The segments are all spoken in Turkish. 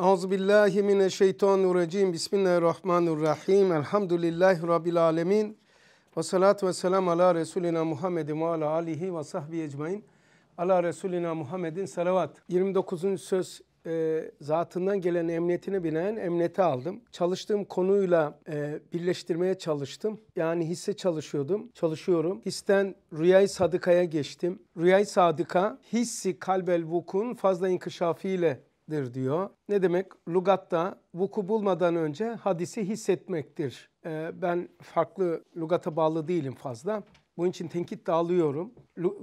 Euzubillahi mineşşeytanirracim. Bismillahirrahmanirrahim. Elhamdülillahi rabbil alamin. Ve salatu vesselam ala resulina Muhammedin ve ala alihi ve sahbi ecmaîn. Ala resulina Muhammedin salavat. 29. söz e, zatından gelen emniyetine binaen emniyete aldım. Çalıştığım konuyla e, birleştirmeye çalıştım. Yani hisse çalışıyordum, çalışıyorum. Histen Rüyay Sadıka'ya geçtim. Rüyay Sadıka hissi kalbel vukun fazla inkişafı ile hissetmektir diyor. Ne demek? Lugatta vuku bulmadan önce hadisi hissetmektir. Ee, ben farklı lugata bağlı değilim fazla. Bunun için tenkit dağılıyorum.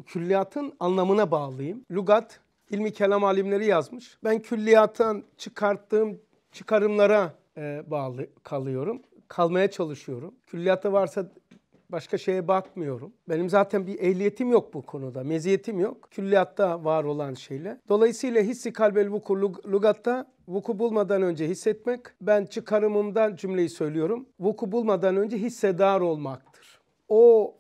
Külliyatın anlamına bağlıyım. Lugat ilmi kelam alimleri yazmış. Ben külliyattan çıkarttığım çıkarımlara e, bağlı kalıyorum. Kalmaya çalışıyorum. Külliyatta varsa Başka şeye bakmıyorum. Benim zaten bir ehliyetim yok bu konuda. Meziyetim yok. Külliyatta var olan şeyle. Dolayısıyla hissi kalbel vuku lugatta vuku bulmadan önce hissetmek. Ben çıkarımımdan cümleyi söylüyorum. Vuku bulmadan önce hissedar olmaktır. O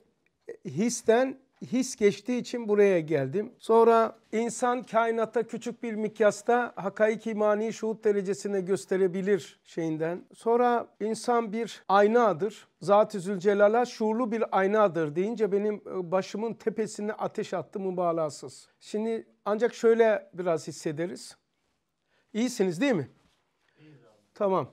histen his geçtiği için buraya geldim. Sonra insan kainatta küçük bir mikyasta hakaik imani şuhut derecesine gösterebilir şeyinden. Sonra insan bir aynadır. Zat-ı Zülcelal'a şuurlu bir aynadır deyince benim e, başımın tepesine ateş attı mübalasız. Şimdi ancak şöyle biraz hissederiz. İyisiniz değil mi? İyiyiz abi. Tamam.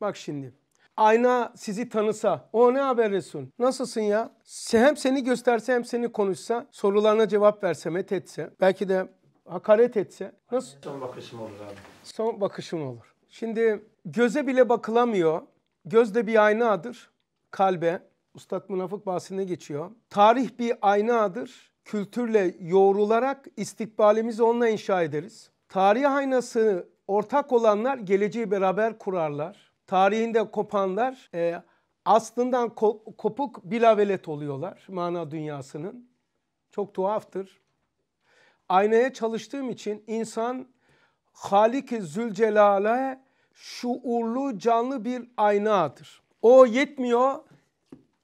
Bak şimdi. Ayna sizi tanısa. O ne haber Resul? Nasılsın ya? Hem seni gösterse hem seni konuşsa. Sorularına cevap verse, met etse. Belki de hakaret etse. Nasıl? Son bakışım olur abi. Son bakışım olur. Şimdi göze bile bakılamıyor. Göz de bir aynadır. Kalbe. Ustad Münafık bahsine geçiyor. Tarih bir aynadır. Kültürle yoğrularak istikbalimizi onunla inşa ederiz. Tarih aynası ortak olanlar geleceği beraber kurarlar tarihinde kopanlar e, aslından ko- kopuk bilavelet oluyorlar mana dünyasının. Çok tuhaftır. Aynaya çalıştığım için insan Halik-i Zülcelal'e şuurlu canlı bir aynadır. O yetmiyor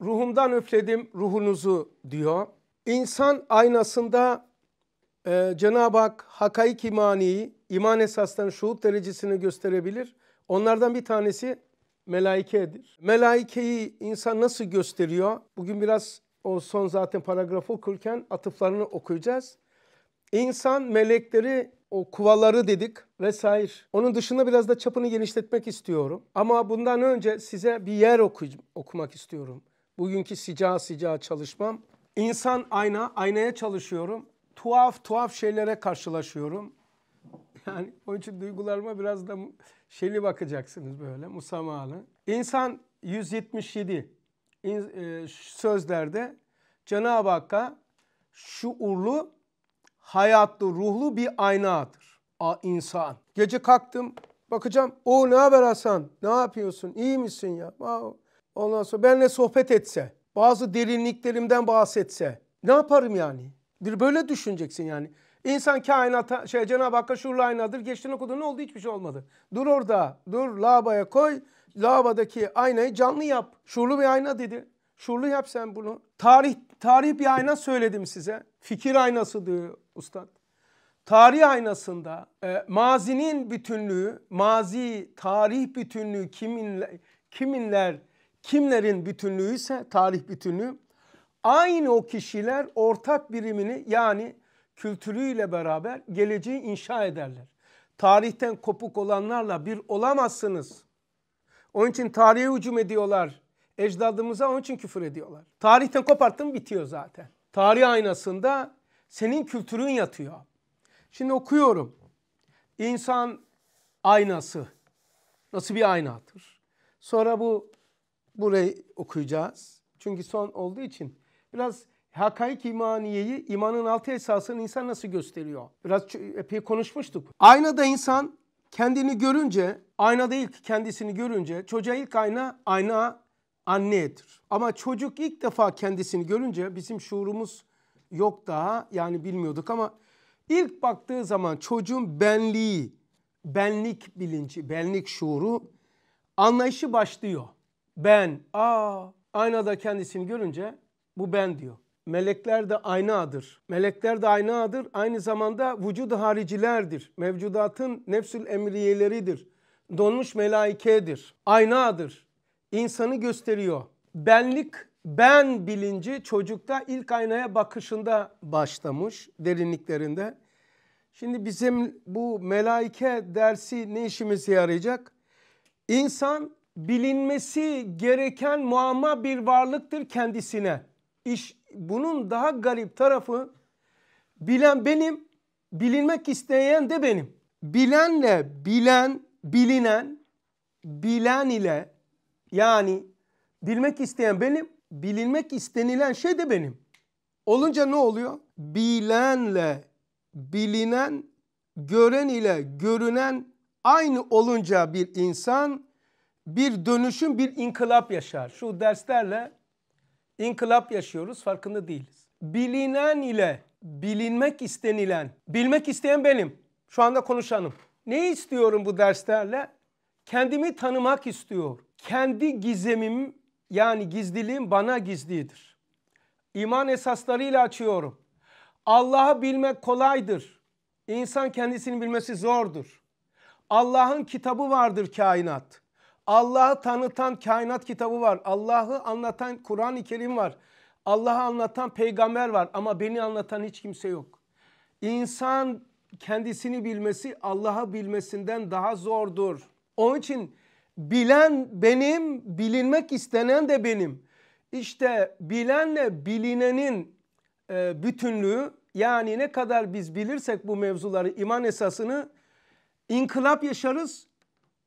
ruhumdan üfledim ruhunuzu diyor. İnsan aynasında e, Cenab-ı Hak hakaik imaniyi, iman esaslarının şuhut derecesini gösterebilir. Onlardan bir tanesi melaikedir. Melaikeyi insan nasıl gösteriyor? Bugün biraz o son zaten paragrafı okurken atıflarını okuyacağız. İnsan melekleri o kuvaları dedik vesaire. Onun dışında biraz da çapını genişletmek istiyorum. Ama bundan önce size bir yer oku okumak istiyorum. Bugünkü sıcağı sıcağı çalışmam. İnsan ayna, aynaya çalışıyorum. Tuhaf tuhaf şeylere karşılaşıyorum. Yani onun için duygularıma biraz da şeyli bakacaksınız böyle musamahalı. İnsan 177 e, sözlerde Cenab-ı Hakk'a şuurlu, hayatlı, ruhlu bir aynadır. A insan. Gece kalktım, bakacağım. O ne haber Hasan? Ne yapıyorsun? İyi misin ya? Ondan sonra benle sohbet etse, bazı derinliklerimden bahsetse. Ne yaparım yani? Bir böyle düşüneceksin yani. İnsan kainata, şey Cenab-ı Hakk'a şuurla aynadır. Geçtiğini okudu. Ne oldu? Hiçbir şey olmadı. Dur orada. Dur lavabaya koy. Lavabadaki aynayı canlı yap. Şuurlu bir ayna dedi. Şuurlu yap sen bunu. Tarih, tarih bir ayna söyledim size. Fikir aynası diyor ustad. Tarih aynasında e, mazinin bütünlüğü, mazi, tarih bütünlüğü kimin kiminler, kimlerin bütünlüğü ise tarih bütünlüğü. Aynı o kişiler ortak birimini yani kültürüyle beraber geleceği inşa ederler. Tarihten kopuk olanlarla bir olamazsınız. Onun için tarihe hücum ediyorlar. Ecdadımıza onun için küfür ediyorlar. Tarihten koparttın bitiyor zaten. Tarih aynasında senin kültürün yatıyor. Şimdi okuyorum. İnsan aynası. Nasıl bir aynadır? Sonra bu burayı okuyacağız. Çünkü son olduğu için biraz hakaik imaniyeyi, imanın altı esasını insan nasıl gösteriyor? Biraz epey konuşmuştuk. Aynada insan kendini görünce, aynada ilk kendisini görünce, çocuğa ilk ayna, ayna annedir. Ama çocuk ilk defa kendisini görünce bizim şuurumuz yok daha yani bilmiyorduk ama ilk baktığı zaman çocuğun benliği, benlik bilinci, benlik şuuru anlayışı başlıyor. Ben, aa aynada kendisini görünce bu ben diyor melekler de adır. Melekler de adır. Aynı zamanda vücudu haricilerdir. Mevcudatın nefsül emriyeleridir. Donmuş melaikedir. adır. İnsanı gösteriyor. Benlik, ben bilinci çocukta ilk aynaya bakışında başlamış derinliklerinde. Şimdi bizim bu melaike dersi ne işimize yarayacak? İnsan bilinmesi gereken muamma bir varlıktır kendisine. İş bunun daha garip tarafı bilen benim, bilinmek isteyen de benim. Bilenle bilen, bilinen, bilen ile yani bilmek isteyen benim, bilinmek istenilen şey de benim. Olunca ne oluyor? Bilenle bilinen, gören ile görünen aynı olunca bir insan bir dönüşüm, bir inkılap yaşar. Şu derslerle İnkılap yaşıyoruz farkında değiliz. Bilinen ile bilinmek istenilen, bilmek isteyen benim. Şu anda konuşanım. Ne istiyorum bu derslerle? Kendimi tanımak istiyor. Kendi gizemim yani gizliliğim bana gizlidir. İman esaslarıyla açıyorum. Allah'ı bilmek kolaydır. İnsan kendisini bilmesi zordur. Allah'ın kitabı vardır kainat. Allah'ı tanıtan kainat kitabı var. Allah'ı anlatan Kur'an-ı Kerim var. Allah'ı anlatan peygamber var ama beni anlatan hiç kimse yok. İnsan kendisini bilmesi Allah'ı bilmesinden daha zordur. Onun için bilen benim, bilinmek istenen de benim. İşte bilenle bilinenin e, bütünlüğü yani ne kadar biz bilirsek bu mevzuları iman esasını inkılap yaşarız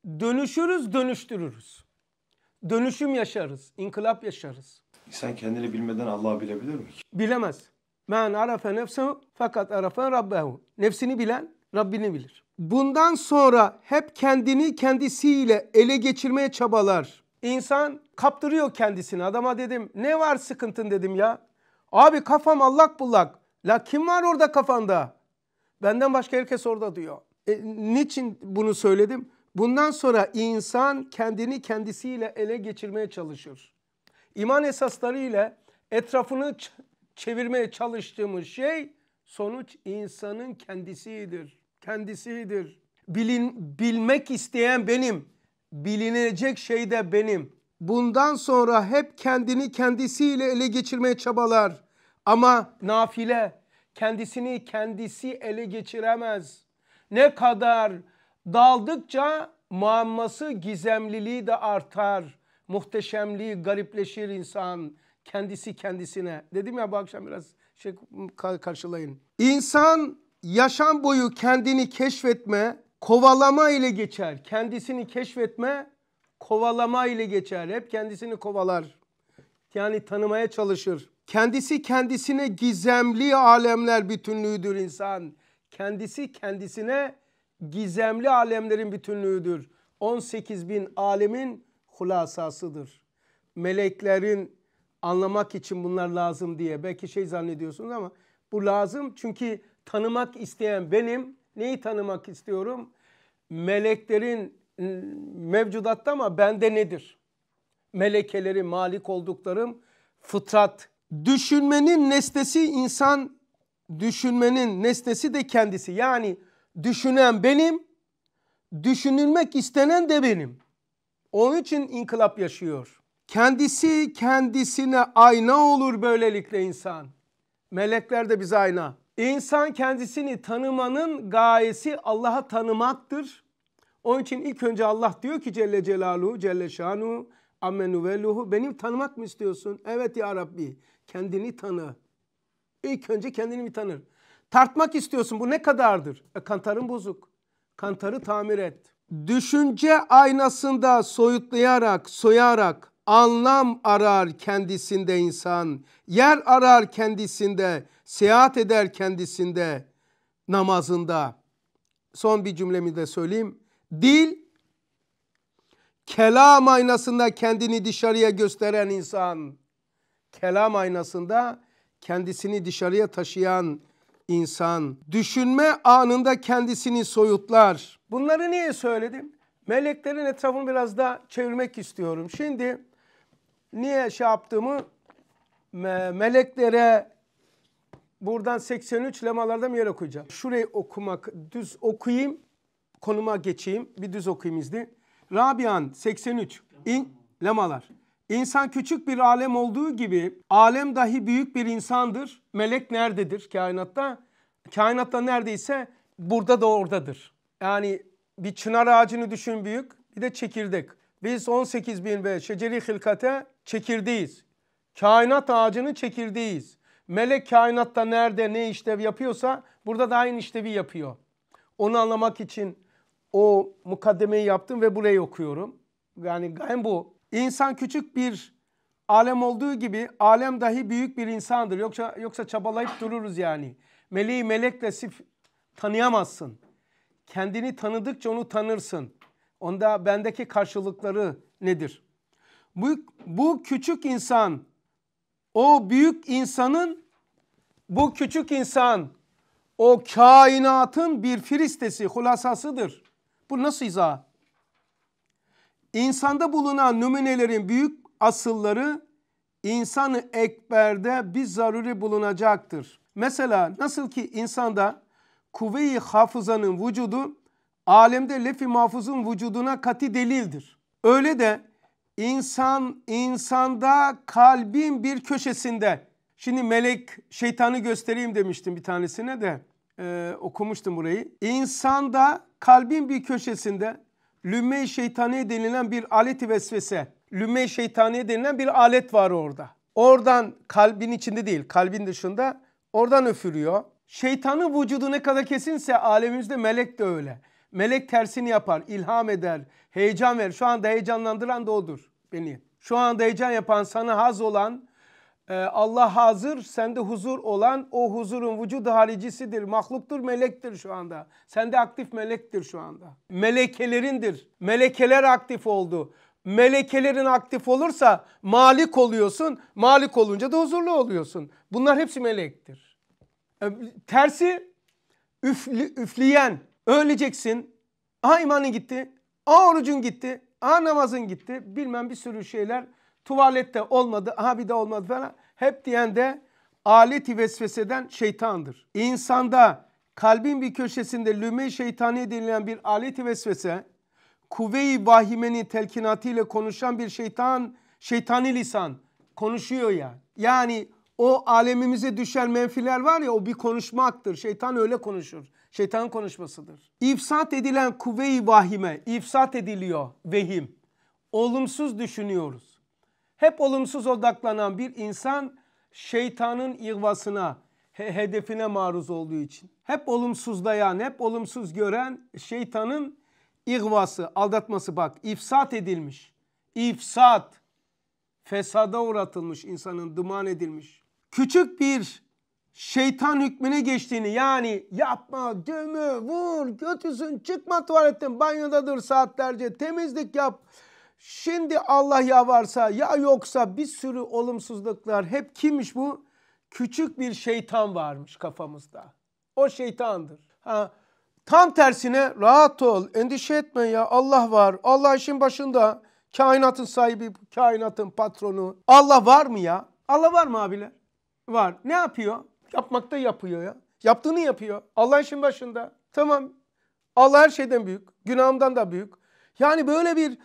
Dönüşürüz, dönüştürürüz. Dönüşüm yaşarız, inkılap yaşarız. İnsan kendini bilmeden Allah'ı bilebilir mi? Bilemez. Men arafe nefsehu fakat arafe rabbehu. Nefsini bilen Rabbini bilir. Bundan sonra hep kendini kendisiyle ele geçirmeye çabalar. İnsan kaptırıyor kendisini. Adama dedim ne var sıkıntın dedim ya. Abi kafam allak bullak. La kim var orada kafanda? Benden başka herkes orada diyor. E, niçin bunu söyledim? Bundan sonra insan kendini kendisiyle ele geçirmeye çalışır. İman esasları ile etrafını çevirmeye çalıştığımız şey sonuç insanın kendisidir. Kendisidir. Bilin, bilmek isteyen benim. Bilinecek şey de benim. Bundan sonra hep kendini kendisiyle ele geçirmeye çabalar. Ama nafile kendisini kendisi ele geçiremez. Ne kadar Daldıkça muamması gizemliliği de artar. Muhteşemliği garipleşir insan kendisi kendisine. Dedim ya bu akşam biraz şey karşılayın. İnsan yaşam boyu kendini keşfetme, kovalama ile geçer. Kendisini keşfetme, kovalama ile geçer. Hep kendisini kovalar. Yani tanımaya çalışır. Kendisi kendisine gizemli alemler bütünlüğüdür insan. Kendisi kendisine gizemli alemlerin bütünlüğüdür. 18 bin alemin hulasasıdır. Meleklerin anlamak için bunlar lazım diye belki şey zannediyorsunuz ama bu lazım çünkü tanımak isteyen benim neyi tanımak istiyorum? Meleklerin mevcudatta ama bende nedir? Melekeleri malik olduklarım fıtrat. Düşünmenin nesnesi insan, düşünmenin nesnesi de kendisi. Yani düşünen benim, düşünülmek istenen de benim. Onun için inkılap yaşıyor. Kendisi kendisine ayna olur böylelikle insan. Melekler de bize ayna. İnsan kendisini tanımanın gayesi Allah'a tanımaktır. Onun için ilk önce Allah diyor ki Celle Celaluhu Celle Şanu Amenuveluhu benim tanımak mı istiyorsun? Evet ya Rabbi kendini tanı. İlk önce kendini mi tanır. Tartmak istiyorsun bu ne kadardır? E, kantarın bozuk. Kantarı tamir et. Düşünce aynasında soyutlayarak, soyarak anlam arar kendisinde insan. Yer arar kendisinde, seyahat eder kendisinde namazında. Son bir cümlemi de söyleyeyim. Dil kelam aynasında kendini dışarıya gösteren insan. Kelam aynasında kendisini dışarıya taşıyan insan düşünme anında kendisini soyutlar. Bunları niye söyledim? Meleklerin etrafını biraz da çevirmek istiyorum. Şimdi niye şey yaptığımı me meleklere buradan 83 lemalardan bir yere okuyacağım. Şurayı okumak düz okuyayım konuma geçeyim. Bir düz okuyayım izni. Rabian 83 in lemalar. İnsan küçük bir alem olduğu gibi alem dahi büyük bir insandır. Melek nerededir kainatta? Kainatta neredeyse burada da oradadır. Yani bir çınar ağacını düşün büyük bir de çekirdek. Biz 18 bin ve şeceri hilkate çekirdeğiz. Kainat ağacının çekirdeğiz. Melek kainatta nerede ne işlev yapıyorsa burada da aynı işlevi yapıyor. Onu anlamak için o mukaddemeyi yaptım ve burayı okuyorum. Yani gayem bu. İnsan küçük bir alem olduğu gibi alem dahi büyük bir insandır. Yoksa, yoksa çabalayıp dururuz yani. Meleği melekle sif tanıyamazsın. Kendini tanıdıkça onu tanırsın. Onda bendeki karşılıkları nedir? Bu, bu küçük insan, o büyük insanın, bu küçük insan, o kainatın bir firistesi, hulasasıdır. Bu nasıl izah? İnsanda bulunan nümunelerin büyük asılları insanı ekberde bir zaruri bulunacaktır. Mesela nasıl ki insanda kuvve-i hafızanın vücudu alemde lefi mahfuzun vücuduna kati delildir. Öyle de insan insanda kalbin bir köşesinde şimdi melek şeytanı göstereyim demiştim bir tanesine de e, okumuştum burayı. İnsanda kalbin bir köşesinde Lümey i şeytaniye denilen bir aleti vesvese, lümey i şeytaniye denilen bir alet var orada. Oradan kalbin içinde değil, kalbin dışında oradan öfürüyor. Şeytanın vücudu ne kadar kesinse alemimizde melek de öyle. Melek tersini yapar, ilham eder, heyecan verir. Şu anda heyecanlandıran da odur beni. Şu anda heyecan yapan, sana haz olan, ee, Allah hazır, sende huzur olan o huzurun vücudu halicisidir. Mahluktur, melektir şu anda. Sende aktif melektir şu anda. Melekelerindir. Melekeler aktif oldu. Melekelerin aktif olursa malik oluyorsun. Malik olunca da huzurlu oluyorsun. Bunlar hepsi melektir. Ee, tersi üflü, üfleyen. Öleceksin. Aha imanın gitti. Aa orucun gitti. Aa namazın gitti. Bilmem bir sürü şeyler Tuvalette olmadı, aha bir de olmadı falan. Hep diyen de aleti vesveseden şeytandır. İnsanda kalbin bir köşesinde lüme şeytani denilen bir aleti vesvese, kuvve-i vahimenin telkinatıyla konuşan bir şeytan, şeytani lisan konuşuyor ya. Yani o alemimize düşen menfiler var ya o bir konuşmaktır. Şeytan öyle konuşur. şeytanın konuşmasıdır. İfsat edilen kuvve-i vahime, ifsat ediliyor vehim. Olumsuz düşünüyoruz hep olumsuz odaklanan bir insan şeytanın irvasına, he hedefine maruz olduğu için. Hep olumsuzlayan, hep olumsuz gören şeytanın irvası, aldatması bak ifsat edilmiş. İfsat, fesada uğratılmış insanın duman edilmiş. Küçük bir şeytan hükmüne geçtiğini yani yapma, dövme, vur, götüsün, çıkma tuvaletten, banyoda dur saatlerce, temizlik yap, Şimdi Allah ya varsa ya yoksa bir sürü olumsuzluklar hep kimmiş bu? Küçük bir şeytan varmış kafamızda. O şeytandır. Ha, tam tersine rahat ol, endişe etme ya Allah var. Allah işin başında. Kainatın sahibi, kainatın patronu. Allah var mı ya? Allah var mı abiler? Var. Ne yapıyor? Yapmakta yapıyor ya. Yaptığını yapıyor. Allah işin başında. Tamam. Allah her şeyden büyük. Günahımdan da büyük. Yani böyle bir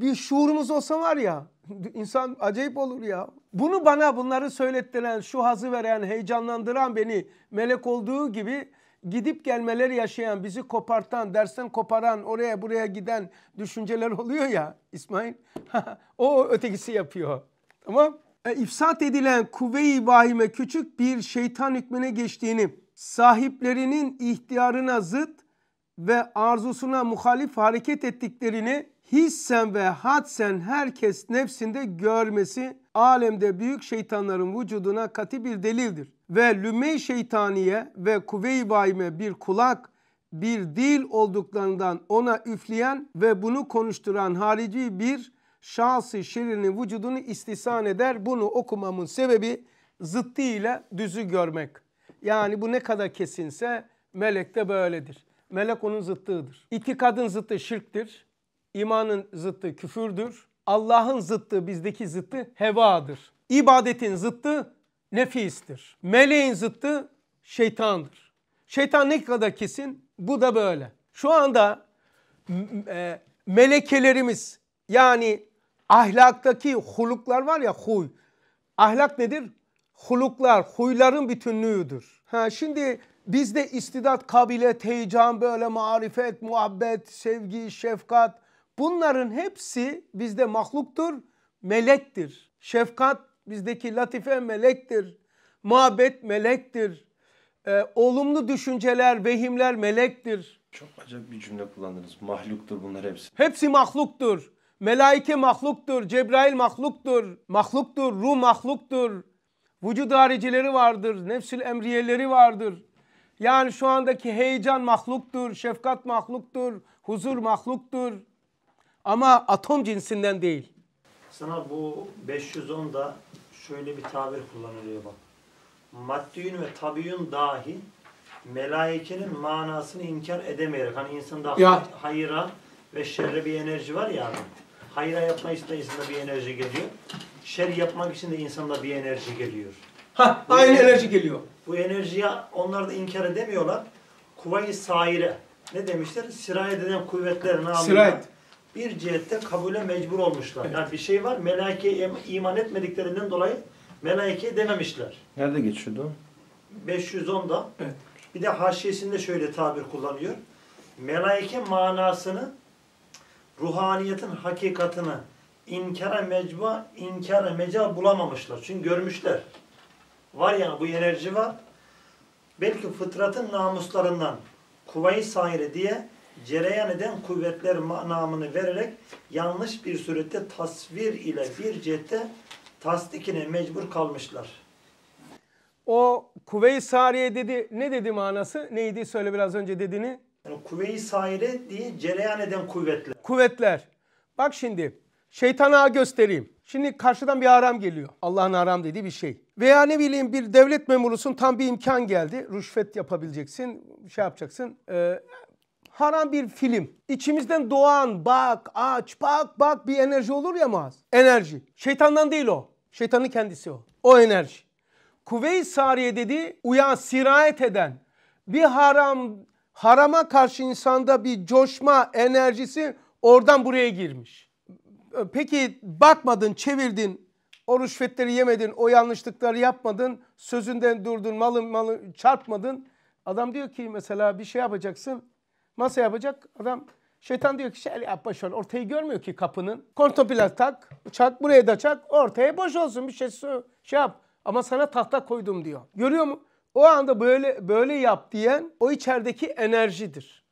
bir şuurumuz olsa var ya insan acayip olur ya. Bunu bana bunları söylettiren, şu hazı veren, heyecanlandıran beni melek olduğu gibi gidip gelmeleri yaşayan, bizi kopartan, dersten koparan, oraya buraya giden düşünceler oluyor ya İsmail. o ötekisi yapıyor. Tamam? E, ifsat edilen kuvve-i vahime küçük bir şeytan hükmüne geçtiğini, sahiplerinin ihtiyarına zıt ve arzusuna muhalif hareket ettiklerini hissen ve hadsen herkes nefsinde görmesi alemde büyük şeytanların vücuduna katı bir delildir. Ve lüme şeytaniye ve Kuvey i bir kulak, bir dil olduklarından ona üfleyen ve bunu konuşturan harici bir şahsi şirinin vücudunu istisan eder. Bunu okumamın sebebi zıttı ile düzü görmek. Yani bu ne kadar kesinse melek de böyledir. Melek onun zıttığıdır. İtikadın zıttı şirktir. İmanın zıttı küfürdür. Allah'ın zıttı bizdeki zıttı hevadır. İbadetin zıttı nefistir. Meleğin zıttı şeytandır. Şeytan ne kadar kesin? Bu da böyle. Şu anda e, melekelerimiz yani ahlaktaki huluklar var ya huy. Ahlak nedir? Huluklar, huyların bütünlüğüdür. Ha, şimdi bizde istidat, kabiliyet, heyecan, böyle marifet, muhabbet, sevgi, şefkat, Bunların hepsi bizde mahluktur, melektir. Şefkat bizdeki latife melektir. Muhabbet melektir. Ee, olumlu düşünceler, vehimler melektir. Çok acayip bir cümle kullandınız. Mahluktur bunlar hepsi. Hepsi mahluktur. Melaike mahluktur, Cebrail mahluktur, mahluktur, ruh mahluktur. Vücud haricileri vardır, nefsül emriyeleri vardır. Yani şu andaki heyecan mahluktur, şefkat mahluktur, huzur mahluktur. Ama atom cinsinden değil. Sana bu 510'da şöyle bir tabir kullanılıyor bak. Maddiyün ve tabiyün dahi melaikenin manasını inkar edemeyerek. Hani insanda ya. hayra ve şerre bir enerji var ya. Hayra yapmak için de insanda bir enerji geliyor. Şer yapmak için de insanda bir enerji geliyor. Ha, aynı enerji, enerji geliyor. Bu enerjiye onlar da inkar edemiyorlar. Kuvayı saire. Ne demişler? Sirayet eden kuvvetler ne yapıyor? Sirayet bir cihette kabule mecbur olmuşlar. Yani bir şey var, melaikeye iman etmediklerinden dolayı melaike dememişler. Nerede geçiyordu? 510'da. Evet. Bir de haşiyesinde şöyle tabir kullanıyor. Melaike manasını ruhaniyetin hakikatını inkara mecbur inkara mecbur bulamamışlar. Çünkü görmüşler. Var yani bu enerji var. Belki fıtratın namuslarından kuvayı sahire diye cereyan eden kuvvetler namını vererek yanlış bir surette tasvir ile bir cihette tasdikine mecbur kalmışlar. O kuvve-i sariye dedi, ne dedi manası? Neydi söyle biraz önce dediğini? Yani kuvve-i sariye diye cereyan eden kuvvetler. Kuvvetler. Bak şimdi şeytana göstereyim. Şimdi karşıdan bir aram geliyor. Allah'ın aram dediği bir şey. Veya ne bileyim bir devlet memurusun tam bir imkan geldi. Rüşvet yapabileceksin, şey yapacaksın. Ee, haram bir film. İçimizden doğan bak aç bak bak bir enerji olur ya Muaz. Enerji. Şeytandan değil o. Şeytanın kendisi o. O enerji. Kuvve-i Sariye dedi uyan sirayet eden bir haram harama karşı insanda bir coşma enerjisi oradan buraya girmiş. Peki bakmadın çevirdin o rüşvetleri yemedin o yanlışlıkları yapmadın sözünden durdun malı malı çarpmadın. Adam diyor ki mesela bir şey yapacaksın Masa yapacak adam şeytan diyor ki şöyle yap boş ol. Ortayı görmüyor ki kapının. Kontopilaz tak, çak, buraya da çak. Ortaya boş olsun bir şey, su şey yap. Ama sana tahta koydum diyor. Görüyor mu? O anda böyle böyle yap diyen o içerideki enerjidir.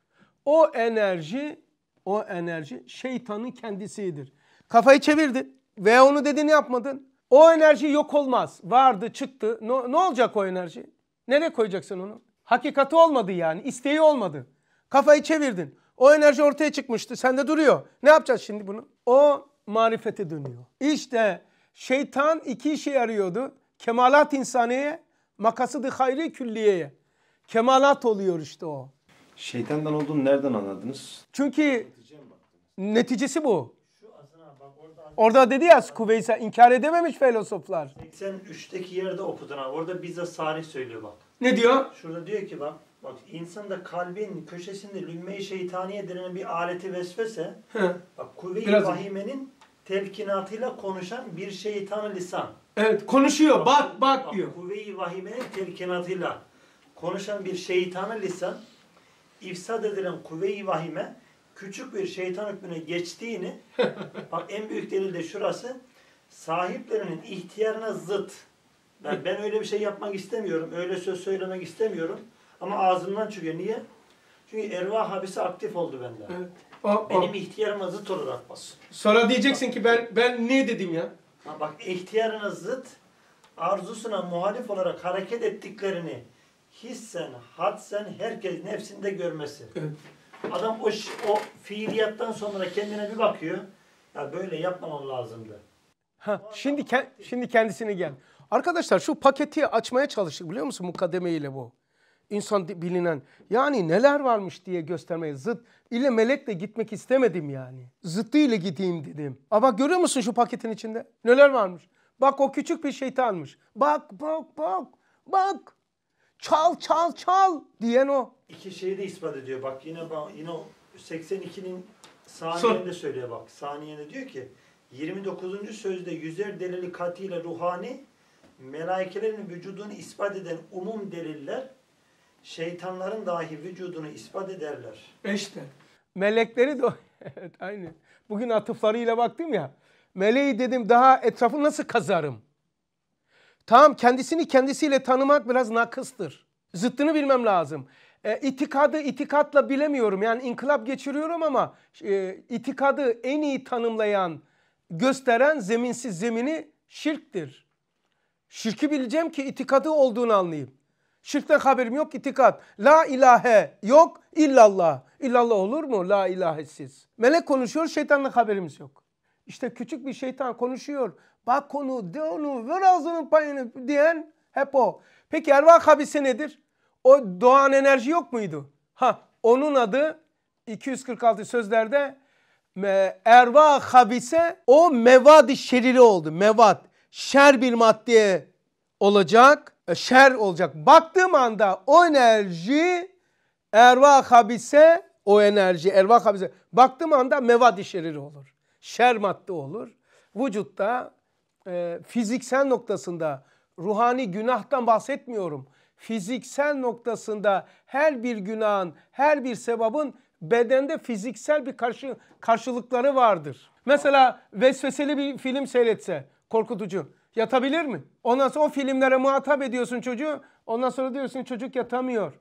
O enerji o enerji şeytanın kendisidir. Kafayı çevirdi veya onu dediğini yapmadın. O enerji yok olmaz. Vardı çıktı. Ne, ne olacak o enerji? Nereye koyacaksın onu? Hakikati olmadı yani. isteği olmadı. Kafayı çevirdin. O enerji ortaya çıkmıştı. Sende duruyor. Ne yapacağız şimdi bunu? O marifete dönüyor. İşte şeytan iki işe yarıyordu. Kemalat insaniye, makasıdı hayri külliyeye. Kemalat oluyor işte o. Şeytandan olduğunu nereden anladınız? Çünkü neticesi bu. Hani- orada dedi ya Kuveysa inkar edememiş filozoflar. 83'teki yerde okudun abi. Orada bize Sari söylüyor bak. Ne diyor? Şurada diyor ki bak Bak insanda kalbin köşesinde lümme-i şeytaniye denen bir aleti vesvese bak kuvve-i vahimenin telkinatıyla konuşan bir şeytan lisan. Evet konuşuyor bak bak, bak diyor. Kuvve-i vahimenin telkinatıyla konuşan bir şeytan lisan ifsad edilen kuvve-i vahime küçük bir şeytan hükmüne geçtiğini bak en büyük delil de şurası sahiplerinin ihtiyarına zıt. Ben, ben öyle bir şey yapmak istemiyorum. Öyle söz söylemek istemiyorum. Ama ağzımdan çıkıyor. Niye? Çünkü erva habisi aktif oldu bende. Evet. Oh, Benim oh. ihtiyarıma zıt olarak bas. Sonra diyeceksin ki ben ben ne dedim ya? Ha bak ihtiyarına zıt arzusuna muhalif olarak hareket ettiklerini hissen, hadsen herkes nefsinde görmesi. Evet. Adam o, o fiiliyattan sonra kendine bir bakıyor. Ya böyle yapmamam lazımdı. Ha, şimdi ke şimdi kendisini gel. Arkadaşlar şu paketi açmaya çalıştık biliyor musun mukaddeme ile bu insan bilinen yani neler varmış diye göstermeye zıt ile melekle gitmek istemedim yani. Zıttı ile gideyim dedim. Ama görüyor musun şu paketin içinde? Neler varmış? Bak o küçük bir şeytanmış. Bak bak bak bak. Çal çal çal diyen o. İki şeyi de ispat ediyor. Bak yine yine 82'nin saniyende söylüyor bak. saniyede diyor ki 29. sözde yüzer delili katiyle ruhani melaikelerin vücudunu ispat eden umum deliller şeytanların dahi vücudunu ispat ederler. İşte melekleri de evet aynı. Bugün atıflarıyla baktım ya. Meleği dedim daha etrafı nasıl kazarım? Tamam kendisini kendisiyle tanımak biraz nakıstır. Zıttını bilmem lazım. E, itikadı itikatla bilemiyorum. Yani inkılap geçiriyorum ama e, itikadı en iyi tanımlayan, gösteren zeminsiz zemini şirktir. Şirki bileceğim ki itikadı olduğunu anlayayım. Şirkten haberim yok itikat. La ilahe yok illallah. İllallah olur mu? La ilahesiz. Melek konuşuyor şeytanla haberimiz yok. İşte küçük bir şeytan konuşuyor. Bak onu de onu ver ağzının payını diyen hep o. Peki Erva habisi nedir? O doğan enerji yok muydu? Ha onun adı 246 sözlerde erva habise o mevadi şeriri oldu. Mevad şer bir maddeye olacak e, şer olacak. Baktığım anda o enerji erva habise o enerji erva habise baktığım anda mevadi şeriri olur. Şer madde olur. Vücutta e, fiziksel noktasında ruhani günahtan bahsetmiyorum. Fiziksel noktasında her bir günahın, her bir sevabın bedende fiziksel bir karşı, karşılıkları vardır. Mesela vesveseli bir film seyretse korkutucu. Yatabilir mi? Ondan sonra o filmlere muhatap ediyorsun çocuğu. Ondan sonra diyorsun çocuk yatamıyor.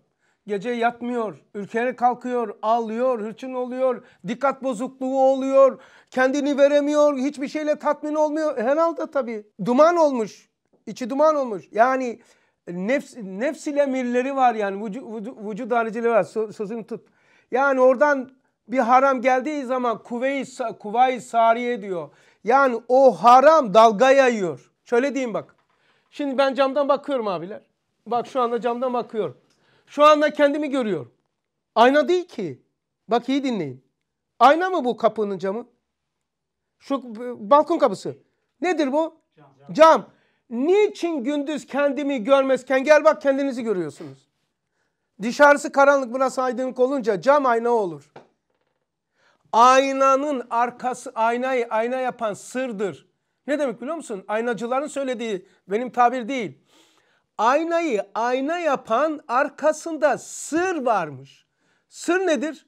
Gece yatmıyor, ülkeye kalkıyor, ağlıyor, hırçın oluyor, dikkat bozukluğu oluyor, kendini veremiyor, hiçbir şeyle tatmin olmuyor. E, herhalde tabii. Duman olmuş, İçi duman olmuş. Yani nefs, nefs ile mirleri var yani vucu vücut, vücut haricileri var so, sözünü tut. Yani oradan bir haram geldiği zaman kuvayı kuvayı sariye diyor. Yani o haram dalga yayıyor. Şöyle diyeyim bak. Şimdi ben camdan bakıyorum abiler. Bak şu anda camdan bakıyorum. Şu anda kendimi görüyorum. Ayna değil ki. Bak iyi dinleyin. Ayna mı bu kapının camı? Şu balkon kapısı. Nedir bu? Cam. cam. cam. Niçin gündüz kendimi görmezken gel bak kendinizi görüyorsunuz. Dışarısı karanlık burası aydınlık olunca cam ayna olur. Aynanın arkası aynayı ayna yapan sırdır. Ne demek biliyor musun? Aynacıların söylediği benim tabir değil. Aynayı ayna yapan arkasında sır varmış. Sır nedir?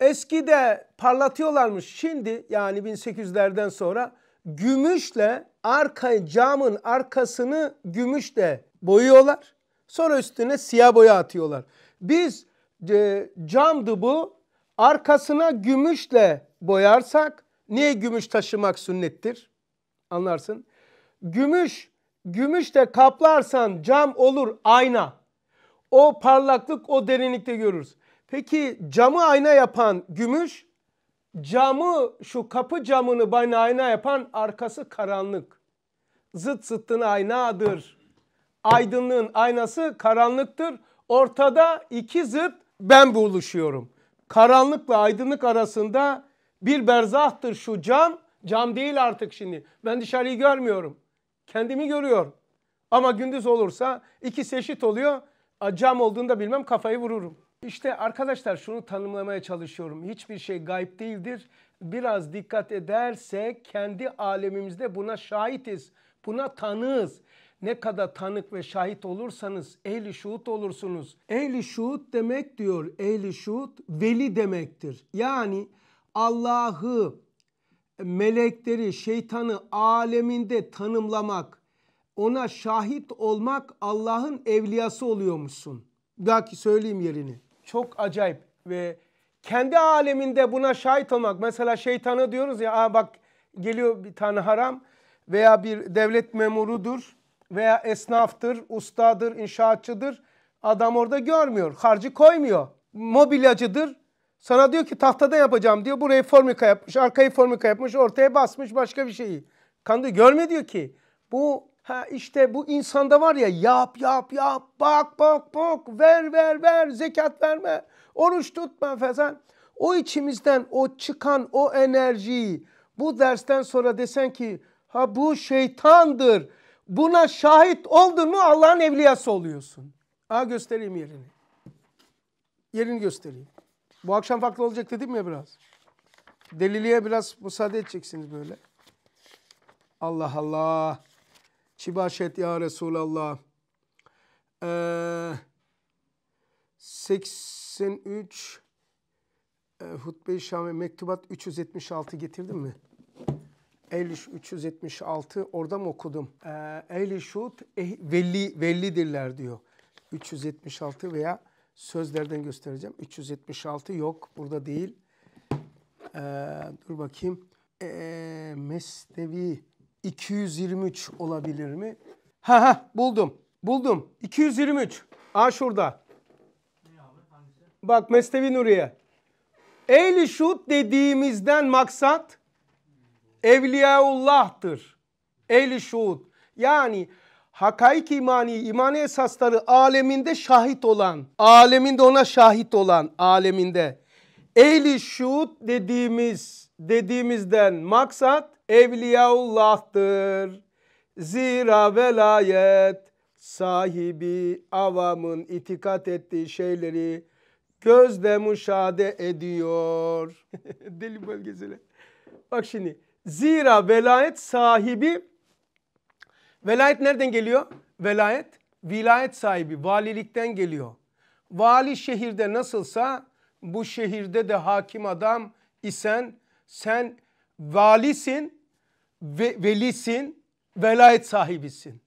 Eskide parlatıyorlarmış. Şimdi yani 1800'lerden sonra gümüşle arka camın arkasını gümüşle boyuyorlar. Sonra üstüne siyah boya atıyorlar. Biz e, camdı bu. Arkasına gümüşle boyarsak niye gümüş taşımak sünnettir? anlarsın. Gümüş, gümüş kaplarsan cam olur ayna. O parlaklık o derinlikte görürüz. Peki camı ayna yapan gümüş, camı şu kapı camını bana ayna yapan arkası karanlık. Zıt zıttına aynadır. Aydınlığın aynası karanlıktır. Ortada iki zıt ben buluşuyorum. Karanlıkla aydınlık arasında bir berzahtır şu cam. Cam değil artık şimdi. Ben dışarıyı görmüyorum. Kendimi görüyorum. Ama gündüz olursa iki eşit oluyor. Cam olduğunda bilmem kafayı vururum. İşte arkadaşlar şunu tanımlamaya çalışıyorum. Hiçbir şey gayb değildir. Biraz dikkat ederse kendi alemimizde buna şahitiz. Buna tanığız. Ne kadar tanık ve şahit olursanız ehli şuhut olursunuz. Ehli şuhut demek diyor. Ehli şuhut veli demektir. Yani Allah'ı melekleri, şeytanı aleminde tanımlamak, ona şahit olmak Allah'ın evliyası oluyormuşsun. Bir söyleyeyim yerini. Çok acayip ve kendi aleminde buna şahit olmak. Mesela şeytanı diyoruz ya Aa bak geliyor bir tane haram veya bir devlet memurudur veya esnaftır, ustadır, inşaatçıdır. Adam orada görmüyor, harcı koymuyor. Mobilyacıdır, sana diyor ki tahtada yapacağım diyor. Burayı formika yapmış, arkayı formika yapmış, ortaya basmış başka bir şeyi. Kan diyor görme diyor ki bu ha işte bu insanda var ya yap yap yap bak bak bak ver ver ver zekat verme oruç tutma falan. O içimizden o çıkan o enerjiyi bu dersten sonra desen ki ha bu şeytandır buna şahit oldun mu Allah'ın evliyası oluyorsun. Ha göstereyim yerini. Yerini göstereyim. Bu akşam farklı olacak dedim ya biraz. Deliliğe biraz müsaade edeceksiniz böyle. Allah Allah. Şibaşet ya Resulallah. Ee, 83 e, Hutbe-i Şam'e mektubat 376 getirdim mi? Eylüş 376 orada mı okudum? Ee, Eylüşut eh, velli, vellidirler diyor. 376 veya sözlerden göstereceğim. 376 yok. Burada değil. Ee, dur bakayım. Ee, Mesnevi 223 olabilir mi? Ha ha buldum. Buldum. 223. Aa şurada. Bak Mesnevi Nuriye. Ehli şut dediğimizden maksat Evliyaullah'tır. Ehli şuhud. Yani hakaik imani, imani esasları aleminde şahit olan, aleminde ona şahit olan, aleminde. Ehli şuud dediğimiz, dediğimizden maksat Evliyaullah'tır. Zira velayet sahibi avamın itikat ettiği şeyleri gözde müşahede ediyor. Deli bölgesine. Bak şimdi zira velayet sahibi Velayet nereden geliyor? Velayet vilayet sahibi valilikten geliyor. Vali şehirde nasılsa bu şehirde de hakim adam isen sen valisin, ve, velisin, velayet sahibisin.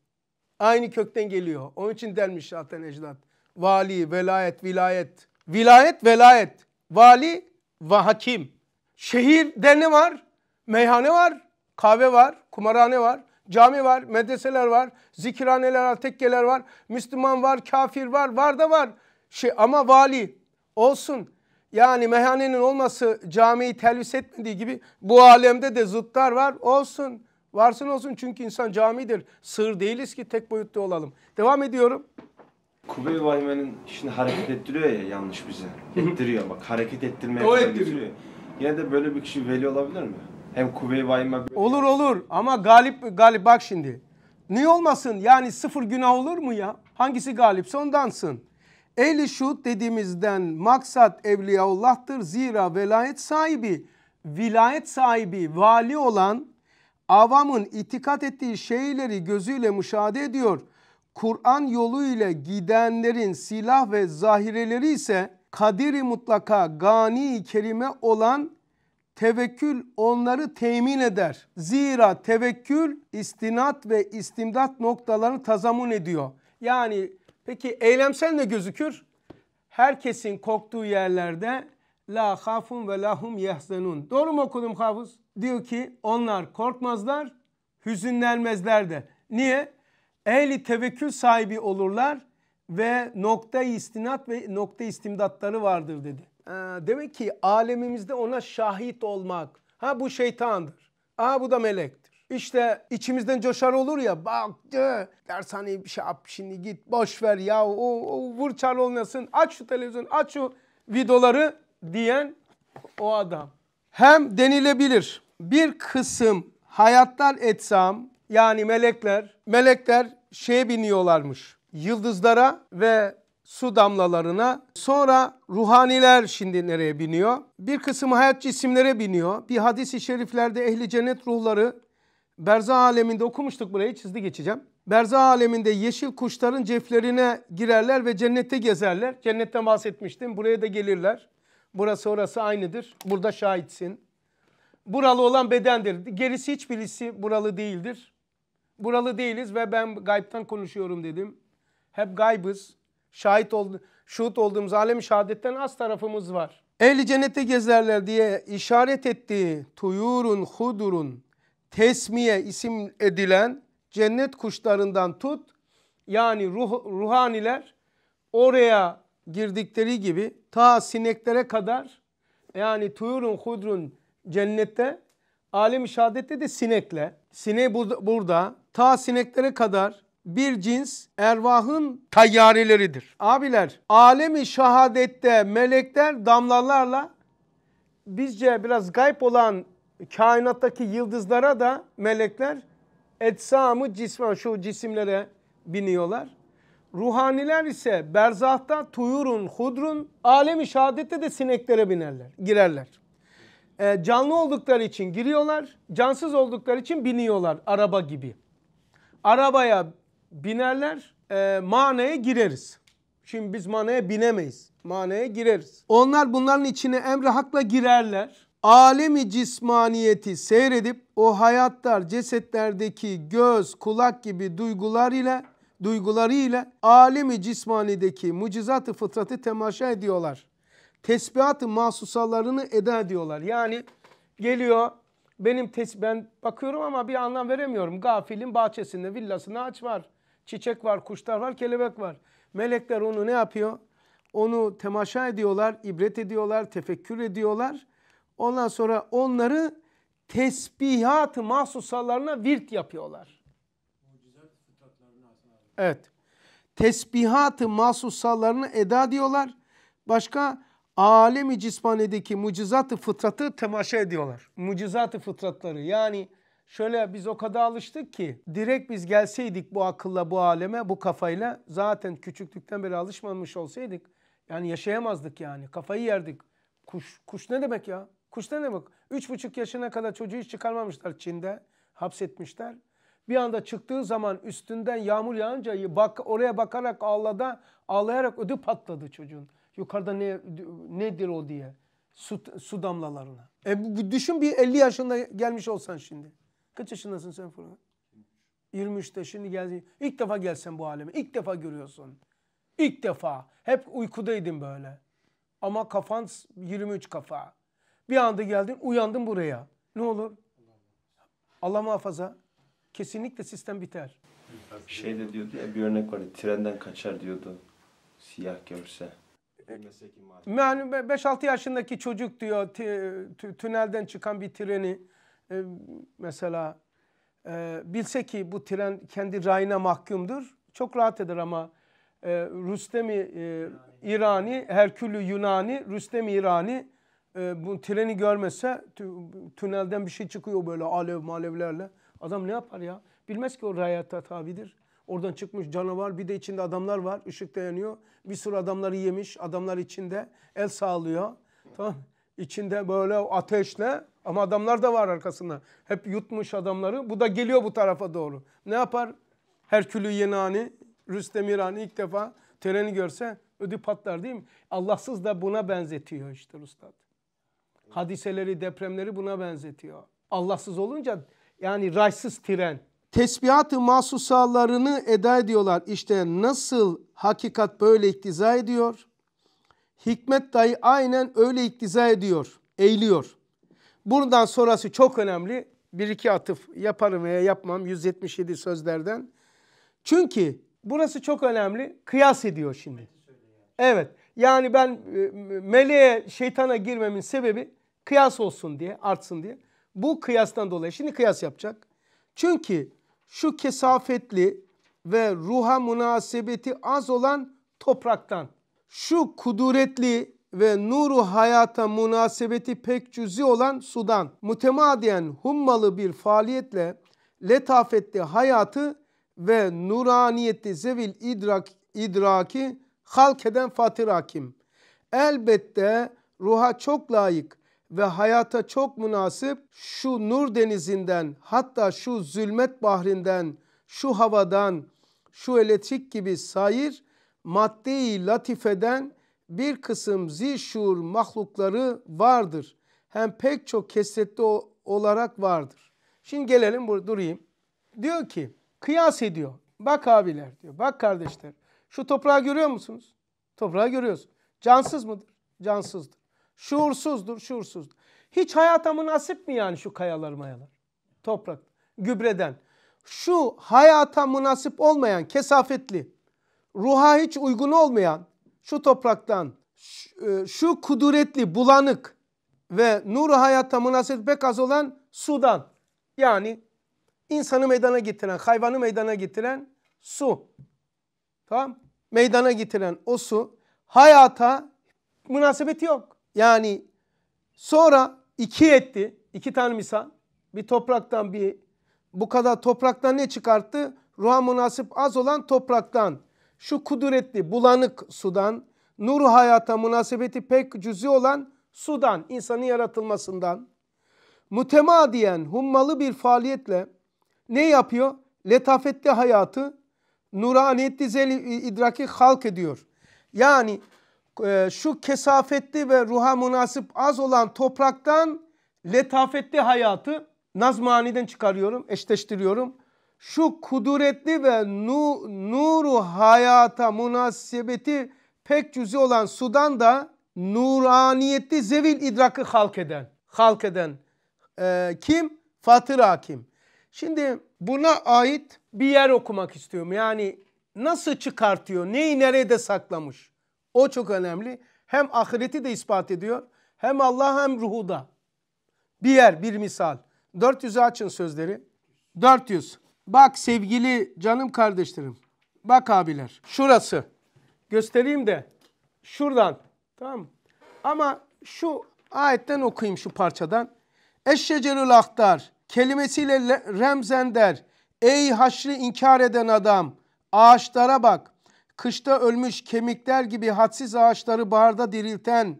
Aynı kökten geliyor. Onun için denmiş zaten ecdat. Vali, velayet, vilayet. Vilayet, velayet. Vali ve hakim. Şehirde ne var? Meyhane var, kahve var, kumarhane var. Cami var, medreseler var, zikirhaneler var, tekkeler var, Müslüman var, kafir var, var da var. Şey, ama vali olsun. Yani mehanenin olması camiyi telvis etmediği gibi bu alemde de zıtlar var olsun. Varsın olsun çünkü insan camidir. Sığır değiliz ki tek boyutlu olalım. Devam ediyorum. Kubbe-i Vahime'nin işini hareket ettiriyor ya yanlış bize. Ettiriyor bak hareket ettirmeye o ettiriyor. Yine de böyle bir kişi veli olabilir mi? Hem Kuvey Vahim'e... Olur olur ama galip galip bak şimdi. Niye olmasın? Yani sıfır günah olur mu ya? Hangisi galipse ondansın. Ehli şuhut dediğimizden maksat Evliyaullah'tır. Zira velayet sahibi, vilayet sahibi, vali olan avamın itikat ettiği şeyleri gözüyle müşahede ediyor. Kur'an yolu ile gidenlerin silah ve zahireleri ise kadiri mutlaka gani kerime olan tevekkül onları temin eder. Zira tevekkül istinat ve istimdat noktalarını tazamun ediyor. Yani peki eylemsel ne gözükür? Herkesin korktuğu yerlerde la hafun ve lahum yehzenun. Doğru mu okudum hafız? Diyor ki onlar korkmazlar, hüzünlenmezler de. Niye? Ehli tevekkül sahibi olurlar ve nokta istinat ve nokta istimdatları vardır dedi. Ee, demek ki alemimizde ona şahit olmak. Ha bu şeytandır. Aha bu da melektir. İşte içimizden coşar olur ya bak de, ders hani bir şey yap şimdi git boş ver ya o, o vur çar olmasın aç şu televizyon aç şu videoları diyen o adam. Hem denilebilir bir kısım hayattan etsam yani melekler melekler şeye biniyorlarmış yıldızlara ve su damlalarına. Sonra ruhaniler şimdi nereye biniyor? Bir kısım hayat cisimlere biniyor. Bir hadis-i şeriflerde ehli cennet ruhları berza aleminde okumuştuk burayı çizdi geçeceğim. Berza aleminde yeşil kuşların ceflerine girerler ve cennette gezerler. Cennetten bahsetmiştim. Buraya da gelirler. Burası orası aynıdır. Burada şahitsin. Buralı olan bedendir. Gerisi hiçbirisi buralı değildir. Buralı değiliz ve ben gaybtan konuşuyorum dedim. Hep gaybız şahit ol, şuhut olduğumuz alemi şehadetten az tarafımız var. Ehli cennete gezerler diye işaret ettiği tuyurun hudurun tesmiye isim edilen cennet kuşlarından tut yani ruh, ruhaniler oraya girdikleri gibi ta sineklere kadar yani tuyurun hudurun cennette alem-i şehadette de sinekle sine burada ta sineklere kadar bir cins ervahın tayyareleridir. Abiler alemi şahadette melekler damlalarla bizce biraz gayb olan kainattaki yıldızlara da melekler etsamı cismen şu cisimlere biniyorlar. Ruhaniler ise berzahta tuyurun, hudrun, alemi şahadette de sineklere binerler, girerler. E, canlı oldukları için giriyorlar, cansız oldukları için biniyorlar araba gibi. Arabaya binerler e, manaya gireriz. Şimdi biz manaya binemeyiz. Manaya gireriz. Onlar bunların içine emri hakla girerler. Alemi cismaniyeti seyredip o hayatlar cesetlerdeki göz, kulak gibi duygular ile duyguları ile alemi cismanideki mucizatı fıtratı temaşa ediyorlar. Tesbihat-ı mahsusalarını eda ediyorlar. Yani geliyor benim tes ben bakıyorum ama bir anlam veremiyorum. Gafilin bahçesinde villasında ağaç var. Çiçek var, kuşlar var, kelebek var. Melekler onu ne yapıyor? Onu temaşa ediyorlar, ibret ediyorlar, tefekkür ediyorlar. Ondan sonra onları tesbihat-ı mahsusalarına virt yapıyorlar. Evet. Tesbihat-ı mahsusalarını eda diyorlar. Başka alemi cismanedeki mucizat-ı fıtratı temaşa ediyorlar. Mucizat-ı fıtratları yani Şöyle biz o kadar alıştık ki direkt biz gelseydik bu akılla bu aleme bu kafayla zaten küçüklükten beri alışmamış olsaydık yani yaşayamazdık yani kafayı yerdik. Kuş, kuş ne demek ya? Kuş ne demek? Üç buçuk yaşına kadar çocuğu hiç çıkarmamışlar Çin'de hapsetmişler. Bir anda çıktığı zaman üstünden yağmur yağınca bak, oraya bakarak ağlada ağlayarak ödü patladı çocuğun. Yukarıda ne, nedir o diye su, su damlalarına. E, düşün bir 50 yaşında gelmiş olsan şimdi. Kaç yaşındasın sen Furkan? 23. 23'te şimdi geldi. İlk defa gelsen bu aleme. İlk defa görüyorsun. İlk defa. Hep uykudaydın böyle. Ama kafan 23 kafa. Bir anda geldin uyandın buraya. Ne olur? Allah muhafaza. Kesinlikle sistem biter. Şey de diyordu ya bir örnek var. Trenden kaçar diyordu. Siyah görse. Yani e, 5-6 yaşındaki çocuk diyor tünelden çıkan bir treni e, mesela e, bilse ki bu tren kendi rayına mahkumdur çok rahat eder ama e, Rüstemi e, İrani, Herkülü Yunani, Rüstemi İrani e, bu treni görmese tünelden bir şey çıkıyor böyle alev malevlerle. Adam ne yapar ya? Bilmez ki o rayata tabidir. Oradan çıkmış canavar bir de içinde adamlar var. ışık dayanıyor. Bir sürü adamları yemiş. Adamlar içinde el sağlıyor. Tamam içinde böyle ateşle ama adamlar da var arkasında. Hep yutmuş adamları. Bu da geliyor bu tarafa doğru. Ne yapar? Herkülü Yenani, Rüstem İrani ilk defa treni görse ödü patlar değil mi? Allahsız da buna benzetiyor işte Üstad. Hadiseleri, depremleri buna benzetiyor. Allahsız olunca yani raysız tren. Tesbihat-ı mahsusalarını eda ediyorlar. İşte nasıl hakikat böyle iktiza ediyor hikmet dahi aynen öyle iktiza ediyor, eğiliyor. Buradan sonrası çok önemli. Bir iki atıf yaparım veya yapmam 177 sözlerden. Çünkü burası çok önemli. Kıyas ediyor şimdi. Evet. Yani ben e, meleğe, şeytana girmemin sebebi kıyas olsun diye, artsın diye. Bu kıyastan dolayı şimdi kıyas yapacak. Çünkü şu kesafetli ve ruha münasebeti az olan topraktan şu kuduretli ve nuru hayata münasebeti pek cüzi olan sudan mütemadiyen hummalı bir faaliyetle letafetli hayatı ve nuraniyeti zevil idrak, idraki halk eden Fatih Hakim. Elbette ruha çok layık ve hayata çok münasip şu nur denizinden hatta şu zulmet bahrinden, şu havadan, şu elektrik gibi sair maddeyi latifeden bir kısım zişur mahlukları vardır. Hem pek çok kesretli olarak vardır. Şimdi gelelim burada durayım. Diyor ki kıyas ediyor. Bak abiler diyor. Bak kardeşler. Şu toprağı görüyor musunuz? Toprağı görüyoruz. Cansız mıdır? Cansızdır. Şuursuzdur, şuursuzdur. Hiç hayata nasip mi yani şu kayalar mayalar? Toprak, gübreden. Şu hayata münasip olmayan kesafetli, ruha hiç uygun olmayan şu topraktan e, şu kuduretli bulanık ve nur hayata münasip pek az olan sudan yani insanı meydana getiren, hayvanı meydana getiren su. Tamam? Meydana getiren o su hayata münasebeti yok. Yani sonra iki etti. iki tane misal. Bir topraktan bir bu kadar topraktan ne çıkarttı? Ruha münasip az olan topraktan şu kudretli bulanık sudan, nur hayata münasebeti pek cüzi olan sudan, insanın yaratılmasından, mutema diyen hummalı bir faaliyetle ne yapıyor? Letafetli hayatı, nuraniyetli zeli idraki halk ediyor. Yani e, şu kesafetli ve ruha münasip az olan topraktan letafetli hayatı nazmaniden çıkarıyorum, eşleştiriyorum şu kudretli ve nu, nuru hayata münasebeti pek cüzi olan sudan da nuraniyetli zevil idrakı halk eden, halk eden e, kim? Fatır Hakim. Şimdi buna ait bir yer okumak istiyorum. Yani nasıl çıkartıyor, neyi nerede saklamış? O çok önemli. Hem ahireti de ispat ediyor, hem Allah hem ruhuda. Bir yer, bir misal. 400'ü açın sözleri. 400. Bak sevgili canım kardeşlerim. Bak abiler. Şurası. Göstereyim de. Şuradan. Tamam Ama şu ayetten okuyayım şu parçadan. Eşşecerül aktar. Kelimesiyle remzen der. Ey haşri inkar eden adam. Ağaçlara bak. Kışta ölmüş kemikler gibi hadsiz ağaçları baharda dirilten,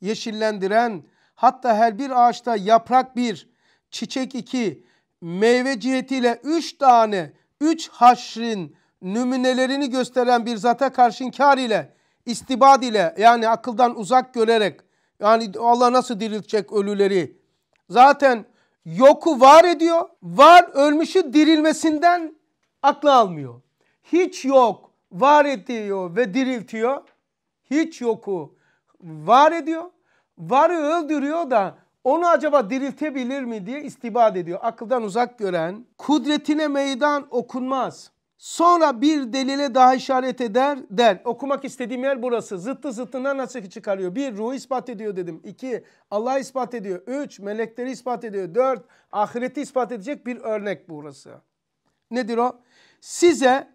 yeşillendiren, hatta her bir ağaçta yaprak bir, çiçek iki, meyve cihetiyle 3 tane 3 haşrin nümunelerini gösteren bir zata karşı inkar ile istibad ile yani akıldan uzak görerek yani Allah nasıl diriltecek ölüleri zaten yoku var ediyor var ölmüşü dirilmesinden aklı almıyor. Hiç yok var ediyor ve diriltiyor. Hiç yoku var ediyor. Varı öldürüyor da onu acaba diriltebilir mi diye istibad ediyor. Akıldan uzak gören kudretine meydan okunmaz. Sonra bir delile daha işaret eder der. Okumak istediğim yer burası. Zıttı zıttından nasıl çıkarıyor? Bir, ruhu ispat ediyor dedim. İki, Allah ispat ediyor. Üç, melekleri ispat ediyor. Dört, ahireti ispat edecek bir örnek burası. Nedir o? Size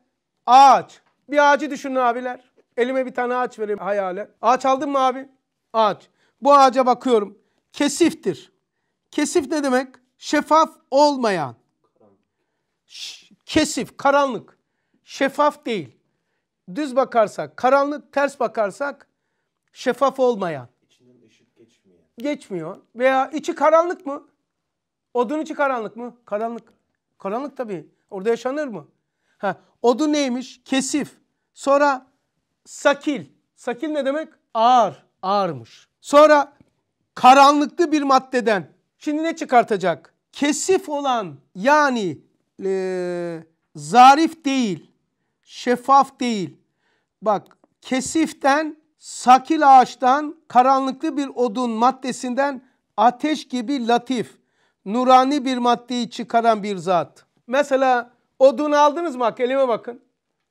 ağaç. Bir ağacı düşünün abiler. Elime bir tane ağaç vereyim hayale. Ağaç aldın mı abi? Ağaç. Bu ağaca bakıyorum kesiftir. Kesif ne demek? Şeffaf olmayan. Kesif, karanlık. Şeffaf değil. Düz bakarsak, karanlık, ters bakarsak şeffaf olmayan. İçinden ışık geçmiyor. Geçmiyor. Veya içi karanlık mı? Odun içi karanlık mı? Karanlık. Karanlık tabii. Orada yaşanır mı? Ha, odu neymiş? Kesif. Sonra sakil. Sakil ne demek? Ağır. Ağırmış. Sonra karanlıklı bir maddeden. Şimdi ne çıkartacak? Kesif olan yani e, zarif değil, şeffaf değil. Bak kesiften, sakil ağaçtan, karanlıklı bir odun maddesinden ateş gibi latif, nurani bir maddeyi çıkaran bir zat. Mesela odunu aldınız mı? Bak elime bakın.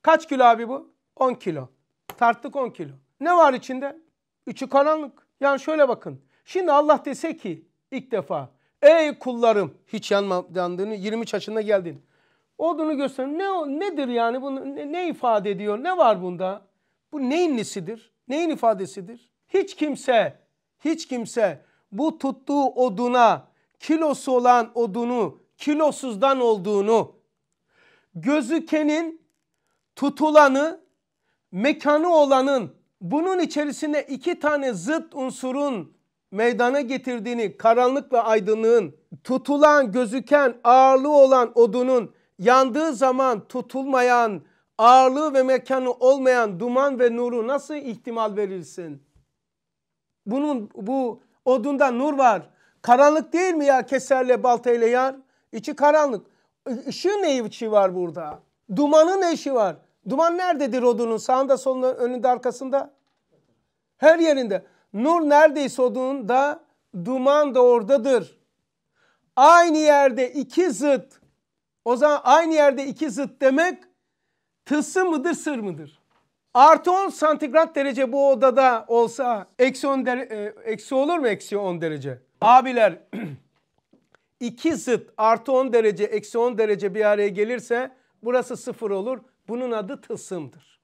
Kaç kilo abi bu? 10 kilo. Tarttık 10 kilo. Ne var içinde? İçi karanlık. Yani şöyle bakın. Şimdi Allah dese ki ilk defa ey kullarım hiç yanmadığını 20 yaşına geldin. Odunu göster. Ne nedir yani bunu ne, ne ifade ediyor? Ne var bunda? Bu neyin nesidir? Neyin ifadesidir? Hiç kimse hiç kimse bu tuttuğu oduna kilosu olan odunu kilosuzdan olduğunu gözükenin tutulanı mekanı olanın bunun içerisinde iki tane zıt unsurun meydana getirdiğini karanlık ve aydınlığın tutulan gözüken ağırlığı olan odunun yandığı zaman tutulmayan ağırlığı ve mekanı olmayan duman ve nuru nasıl ihtimal verirsin? Bunun bu odunda nur var. Karanlık değil mi ya keserle baltayla yar? İçi karanlık. Işığın ne içi var burada? Dumanın ne işi var? Duman nerededir odunun? Sağında, solunda, önünde, arkasında? Her yerinde. Nur neredeyse odunda duman da oradadır. Aynı yerde iki zıt. O zaman aynı yerde iki zıt demek tısı mıdır sır mıdır? Artı 10 santigrat derece bu odada olsa eksi, 10 dere, e, eksi olur mu eksi 10 derece? Abiler iki zıt artı 10 derece eksi 10 derece bir araya gelirse burası sıfır olur. Bunun adı tılsımdır.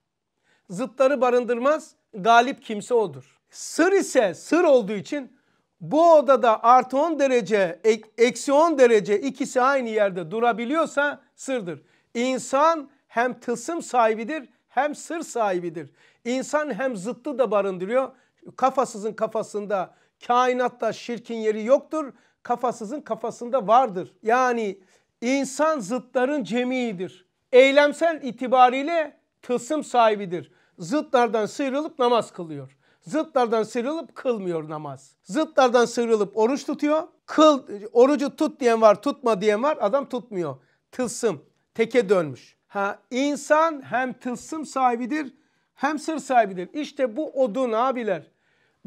Zıtları barındırmaz galip kimse odur. Sır ise sır olduğu için bu odada artı 10 derece eksi 10 derece ikisi aynı yerde durabiliyorsa sırdır. İnsan hem tılsım sahibidir hem sır sahibidir. İnsan hem zıttı da barındırıyor. Kafasızın kafasında kainatta şirkin yeri yoktur. Kafasızın kafasında vardır. Yani insan zıtların cemiidir. Eylemsel itibariyle tılsım sahibidir. Zıtlardan sıyrılıp namaz kılıyor. Zıtlardan sıyrılıp kılmıyor namaz. Zıtlardan sıyrılıp oruç tutuyor. Kıl, orucu tut diyen var, tutma diyen var. Adam tutmuyor. Tılsım, teke dönmüş. Ha, insan hem tılsım sahibidir hem sır sahibidir. İşte bu odun abiler.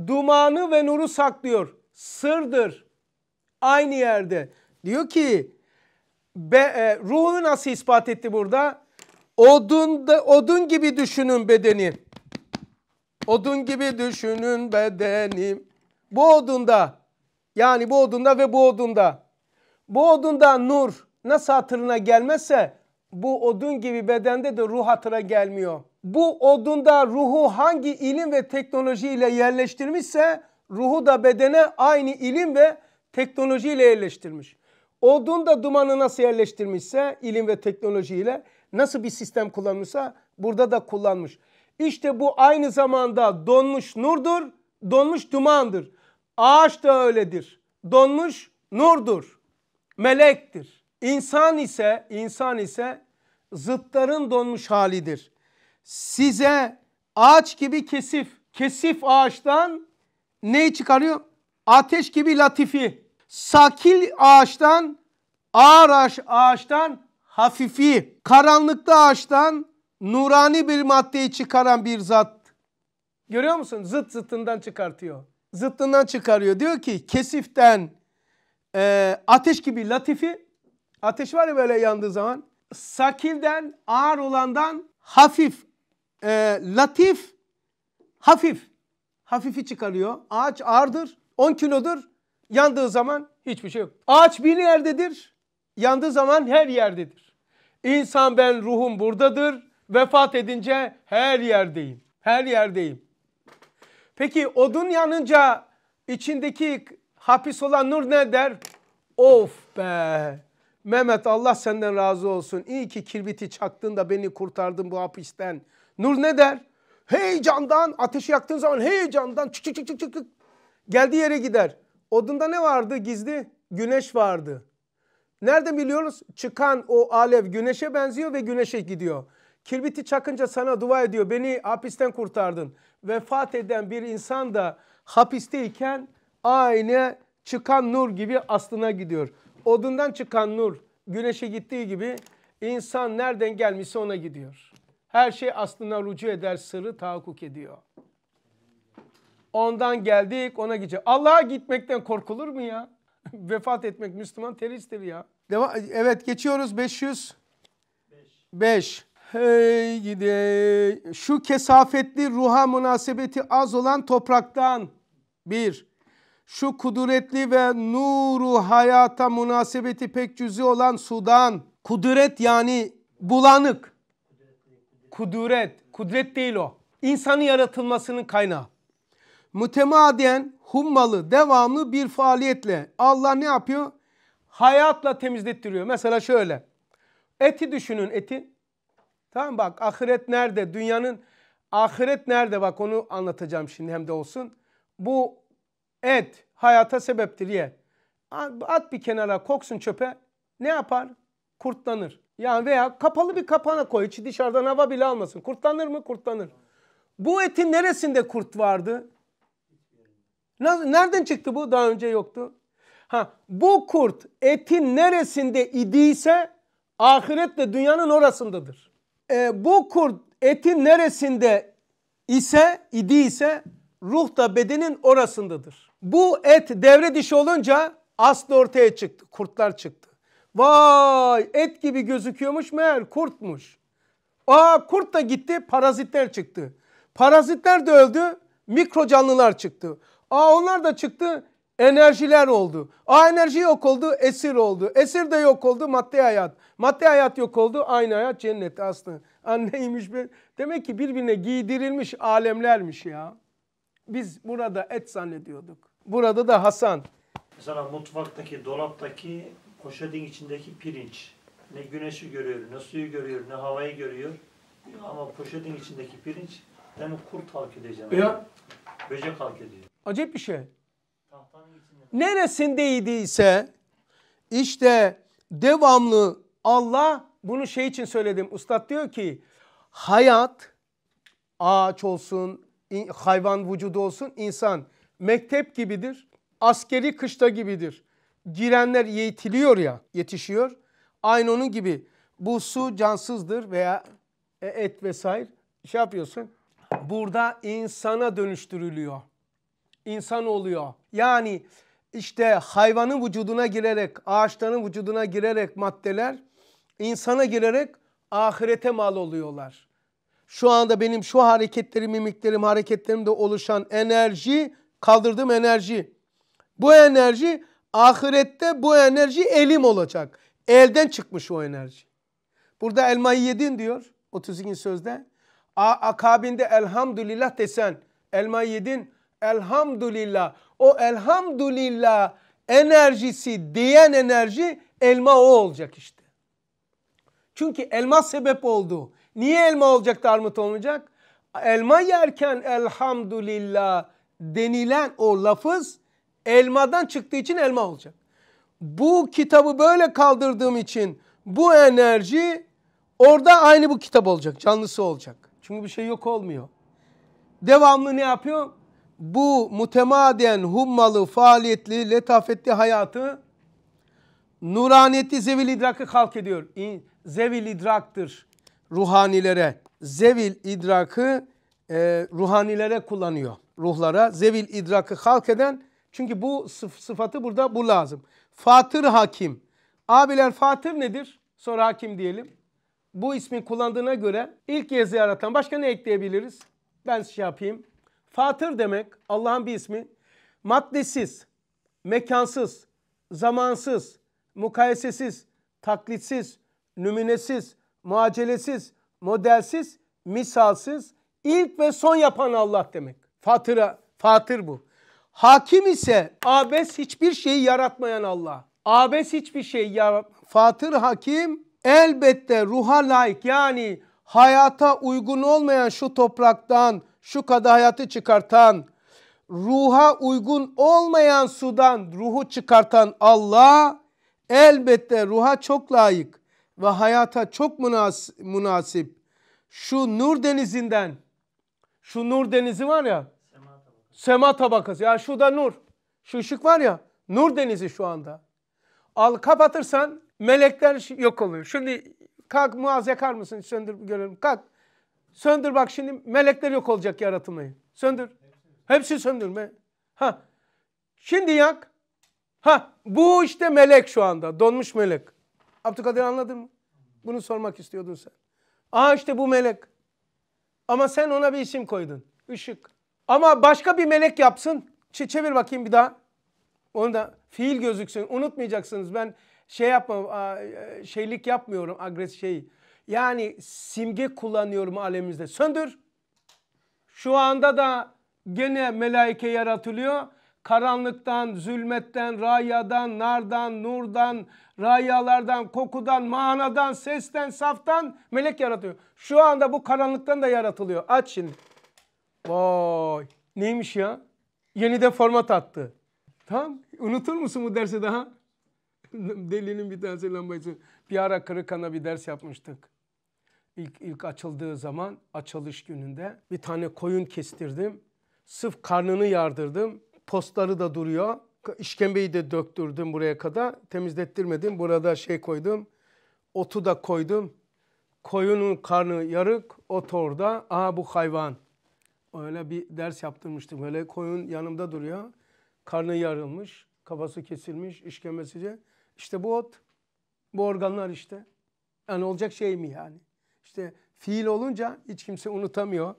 Dumanı ve nuru saklıyor. Sırdır. Aynı yerde. Diyor ki be, e, ruhunu nasıl ispat etti burada? Odun, da, odun gibi düşünün bedeni. Odun gibi düşünün bedenim. Bu odunda yani bu odunda ve bu odunda. Bu odunda nur nasıl hatırına gelmezse bu odun gibi bedende de ruh hatıra gelmiyor. Bu odunda ruhu hangi ilim ve teknoloji ile yerleştirmişse ruhu da bedene aynı ilim ve teknoloji ile yerleştirmiş. Odun da dumanı nasıl yerleştirmişse ilim ve teknoloji ile nasıl bir sistem kullanmışsa burada da kullanmış. İşte bu aynı zamanda donmuş nurdur, donmuş dumandır. Ağaç da öyledir. Donmuş nurdur. Melektir. İnsan ise insan ise zıtların donmuş halidir. Size ağaç gibi kesif, kesif ağaçtan neyi çıkarıyor? Ateş gibi latifi. Sakil ağaçtan, ağır ağaç, ağaçtan hafifi. Karanlıkta ağaçtan nurani bir maddeyi çıkaran bir zat. Görüyor musun? Zıt zıtından çıkartıyor. Zıttından çıkarıyor. Diyor ki kesiften e, ateş gibi latifi. Ateş var ya böyle yandığı zaman. Sakilden ağır olandan hafif. E, latif hafif. Hafifi çıkarıyor. Ağaç ağırdır. 10 kilodur. Yandığı zaman hiçbir şey yok. Ağaç bir yerdedir. Yandığı zaman her yerdedir. İnsan ben ruhum buradadır. Vefat edince her yerdeyim. Her yerdeyim. Peki odun yanınca içindeki hapis olan nur ne der? Of be. Mehmet Allah senden razı olsun. İyi ki kirbiti çaktın da beni kurtardın bu hapisten. Nur ne der? Heyecandan ateşi yaktığın zaman heyecandan çık çık çık çık çık. Geldiği yere gider. Odunda ne vardı gizli? Güneş vardı. Nereden biliyoruz? Çıkan o alev güneşe benziyor ve güneşe gidiyor. Kirbiti çakınca sana dua ediyor. Beni hapisten kurtardın. Vefat eden bir insan da hapisteyken aynı çıkan nur gibi aslına gidiyor. Odundan çıkan nur güneşe gittiği gibi insan nereden gelmişse ona gidiyor. Her şey aslına rücu eder, sırrı tahakkuk ediyor. Ondan geldik ona gidecek. Allah'a gitmekten korkulur mu ya? Vefat etmek Müslüman teristtir ya. Devam, evet geçiyoruz 500. 5. 5. Hey gide şu kesafetli ruha münasebeti az olan topraktan bir şu kudretli ve nuru hayata münasebeti pek cüzi olan sudan kudret yani bulanık kudret kudret değil o insanın yaratılmasının kaynağı mütemadiyen hummalı devamlı bir faaliyetle Allah ne yapıyor hayatla temizlettiriyor mesela şöyle eti düşünün eti Tamam bak ahiret nerede? Dünyanın ahiret nerede? Bak onu anlatacağım şimdi hem de olsun. Bu et hayata sebeptir ye. At bir kenara koksun çöpe ne yapar? Kurtlanır. Yani veya kapalı bir kapana koy içi dışarıdan hava bile almasın. Kurtlanır mı? Kurtlanır. Bu etin neresinde kurt vardı? Nereden çıktı bu? Daha önce yoktu. Ha, bu kurt etin neresinde idiyse ahiretle dünyanın orasındadır. E, bu kurt etin neresinde ise idi ise ruh da bedenin orasındadır. Bu et devre dışı olunca aslı ortaya çıktı. Kurtlar çıktı. Vay et gibi gözüküyormuş meğer kurtmuş. Aa kurt da gitti parazitler çıktı. Parazitler de öldü mikro canlılar çıktı. Aa onlar da çıktı enerjiler oldu. Aa enerji yok oldu esir oldu. Esir de yok oldu maddi hayat. Maddi hayat yok oldu. Aynı hayat cennet aslında. Anneymiş. Bir... Demek ki birbirine giydirilmiş alemlermiş ya. Biz burada et zannediyorduk. Burada da Hasan. Mesela mutfaktaki, dolaptaki, poşetin içindeki pirinç. Ne güneşi görüyor, ne suyu görüyor, ne havayı görüyor. Ama poşetin içindeki pirinç yani kurt halk edeceğim. Ya. Böcek halk ediyor. Acayip bir şey. Neresindeydi ise işte devamlı Allah bunu şey için söyledim. Ustad diyor ki hayat ağaç olsun, hayvan vücudu olsun, insan mektep gibidir. Askeri kışta gibidir. Girenler yetiliyor ya, yetişiyor. Aynı onun gibi bu su cansızdır veya e, et vesaire şey yapıyorsun. Burada insana dönüştürülüyor. İnsan oluyor. Yani işte hayvanın vücuduna girerek, ağaçların vücuduna girerek maddeler insana girerek ahirete mal oluyorlar. Şu anda benim şu hareketlerim, mimiklerim, hareketlerimde oluşan enerji, kaldırdığım enerji. Bu enerji ahirette bu enerji elim olacak. Elden çıkmış o enerji. Burada elmayı yedin diyor 32. sözde. A akabinde elhamdülillah desen elmayı yedin elhamdülillah. O elhamdülillah enerjisi diyen enerji elma o olacak işte. Çünkü elma sebep oldu. Niye elma olacak da armut olmayacak? Elma yerken elhamdülillah denilen o lafız elmadan çıktığı için elma olacak. Bu kitabı böyle kaldırdığım için bu enerji orada aynı bu kitap olacak. Canlısı olacak. Çünkü bir şey yok olmuyor. Devamlı ne yapıyor? Bu mütemadiyen hummalı, faaliyetli, letafetli hayatı nuraniyeti zevil idrakı kalk ediyor zevil idraktır ruhanilere. Zevil idrakı e, ruhanilere kullanıyor. Ruhlara zevil idrakı halk eden çünkü bu sıf sıfatı burada bu lazım. Fatır hakim. Abiler fatır nedir? Sonra hakim diyelim. Bu ismin kullandığına göre ilk yezi yaratan başka ne ekleyebiliriz? Ben şey yapayım. Fatır demek Allah'ın bir ismi. Maddesiz, mekansız, zamansız, mukayesesiz, taklitsiz, nümunesiz, muacelesiz, modelsiz, misalsız, ilk ve son yapan Allah demek. Fatıra, fatır bu. Hakim ise abes hiçbir şeyi yaratmayan Allah. Abes hiçbir şeyi yarat. Fatır hakim elbette ruha layık yani hayata uygun olmayan şu topraktan şu kadar hayatı çıkartan ruha uygun olmayan sudan ruhu çıkartan Allah elbette ruha çok layık ve hayata çok münas münasip şu nur denizinden şu nur denizi var ya sema tabakası. ya şu da nur şu ışık var ya nur denizi şu anda al kapatırsan melekler yok oluyor şimdi kalk muaz yakar mısın söndür görelim kalk söndür bak şimdi melekler yok olacak yaratılmayı söndür hepsi söndürme ha şimdi yak ha bu işte melek şu anda donmuş melek Abdülkadir anladın mı? Bunu sormak istiyordun sen. Aa işte bu melek. Ama sen ona bir isim koydun. Işık. Ama başka bir melek yapsın. Ç çevir bakayım bir daha. Onu da fiil gözüksün. Unutmayacaksınız. Ben şey yapma e, şeylik yapmıyorum. Agres şey. Yani simge kullanıyorum alemimizde. Söndür. Şu anda da gene melaike yaratılıyor karanlıktan, zulmetten, rayadan, nardan, nurdan, rayalardan, kokudan, manadan, sesten, saftan melek yaratıyor. Şu anda bu karanlıktan da yaratılıyor. Aç şimdi. Vay neymiş ya? Yeni de format attı. Tamam unutur musun bu dersi daha? Delinin bir tanesi lambayı. Bir ara Kırıkan'a bir ders yapmıştık. İlk, ilk açıldığı zaman açılış gününde bir tane koyun kestirdim. sıf karnını yardırdım postları da duruyor. İşkembeyi de döktürdüm buraya kadar. Temizlettirmedim. Burada şey koydum. Otu da koydum. Koyunun karnı yarık, ot orada. Aha bu hayvan. Öyle bir ders yaptırmıştım. öyle koyun yanımda duruyor. Karnı yarılmış, kafası kesilmiş, işkembesice. İşte bu ot. Bu organlar işte. Yani olacak şey mi yani? İşte fiil olunca hiç kimse unutamıyor.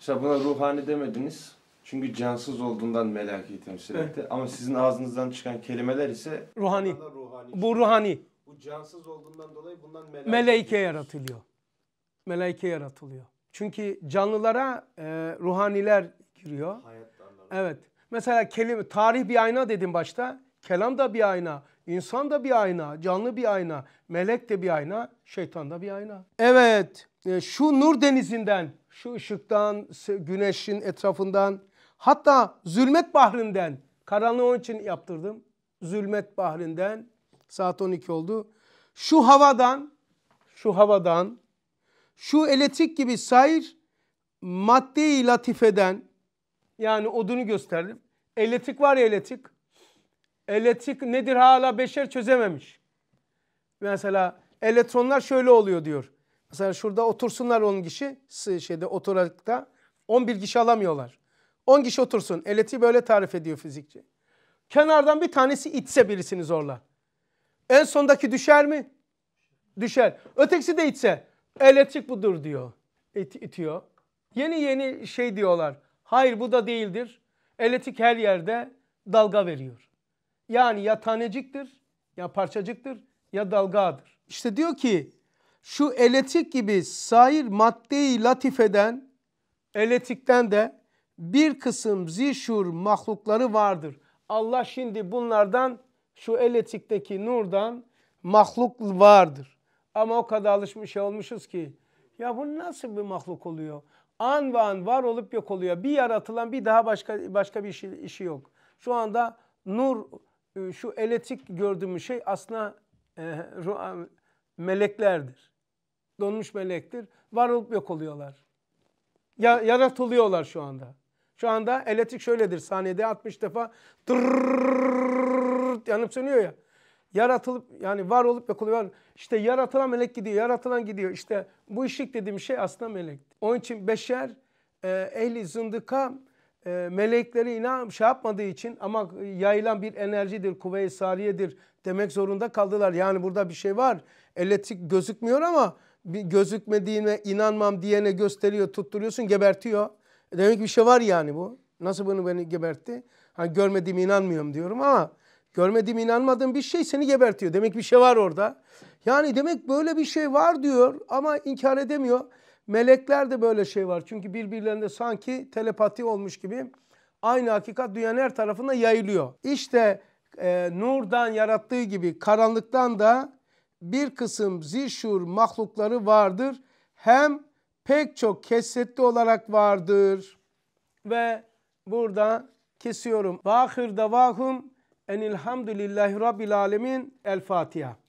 İşte buna ruhani demediniz. Çünkü cansız olduğundan melaki temsil etti. Evet. Ama sizin ağzınızdan çıkan kelimeler ise ruhani. ruhani. Bu ruhani. Bu cansız olduğundan dolayı bundan melaki. Meleike yaratılıyor. Meleike yaratılıyor. Çünkü canlılara e, ruhaniler giriyor. Evet. Mesela kelime, tarih bir ayna dedim başta. Kelam da bir ayna. insan da bir ayna, canlı bir ayna, melek de bir ayna, şeytan da bir ayna. Evet, e, şu nur denizinden, şu ışıktan, güneşin etrafından Hatta zulmet bahrinden karanlığı onun için yaptırdım. Zulmet bahrinden saat 12 oldu. Şu havadan, şu havadan, şu elektrik gibi sair maddeyi latifeden yani odunu gösterdim. Elektrik var ya elektrik. Elektrik nedir hala beşer çözememiş. Mesela elektronlar şöyle oluyor diyor. Mesela şurada otursunlar 10 kişi şeyde oturarakta 11 kişi alamıyorlar. 10 kişi otursun. Eleti böyle tarif ediyor fizikçi. Kenardan bir tanesi itse birisini zorla. En sondaki düşer mi? Düşer. Ötekisi de itse. Elektrik budur diyor. İt, itiyor. Yeni yeni şey diyorlar. Hayır bu da değildir. Elektrik her yerde dalga veriyor. Yani ya taneciktir, ya parçacıktır, ya dalgadır. İşte diyor ki şu elektrik gibi sair maddeyi latif eden elektrikten de bir kısım zişur mahlukları vardır. Allah şimdi bunlardan şu eletikteki nurdan mahluk vardır. Ama o kadar alışmış şey olmuşuz ki ya bu nasıl bir mahluk oluyor? An ve an var olup yok oluyor. Bir yaratılan bir daha başka başka bir işi, işi yok. Şu anda nur e, şu eletik gördüğümüz şey aslında e, meleklerdir. Donmuş melektir. Var olup yok oluyorlar. Ya, yaratılıyorlar şu anda. Şu anda elektrik şöyledir. Saniyede 60 defa yanıp sönüyor ya. Yaratılıp yani var olup yok oluyor. İşte yaratılan melek gidiyor, yaratılan gidiyor. İşte bu ışık dediğim şey aslında melek. Onun için beşer e, ehli melekleri inan şey yapmadığı için ama yayılan bir enerjidir, kuvve sariyedir demek zorunda kaldılar. Yani burada bir şey var. Elektrik gözükmüyor ama gözükmediğine inanmam diyene gösteriyor, tutturuyorsun, gebertiyor. E, demek bir şey var yani bu. Nasıl bunu beni gebertti? Hani görmediğim inanmıyorum diyorum ama görmediğim inanmadığım bir şey seni gebertiyor. Demek bir şey var orada. Yani demek böyle bir şey var diyor ama inkar edemiyor. Melekler de böyle şey var. Çünkü birbirlerinde sanki telepati olmuş gibi aynı hakikat dünyanın her tarafına yayılıyor. İşte e, nurdan yarattığı gibi karanlıktan da bir kısım zişur mahlukları vardır. Hem pek çok kesretli olarak vardır. Ve burada kesiyorum. Vahir davahum enilhamdülillahi rabbil alemin. El Fatiha.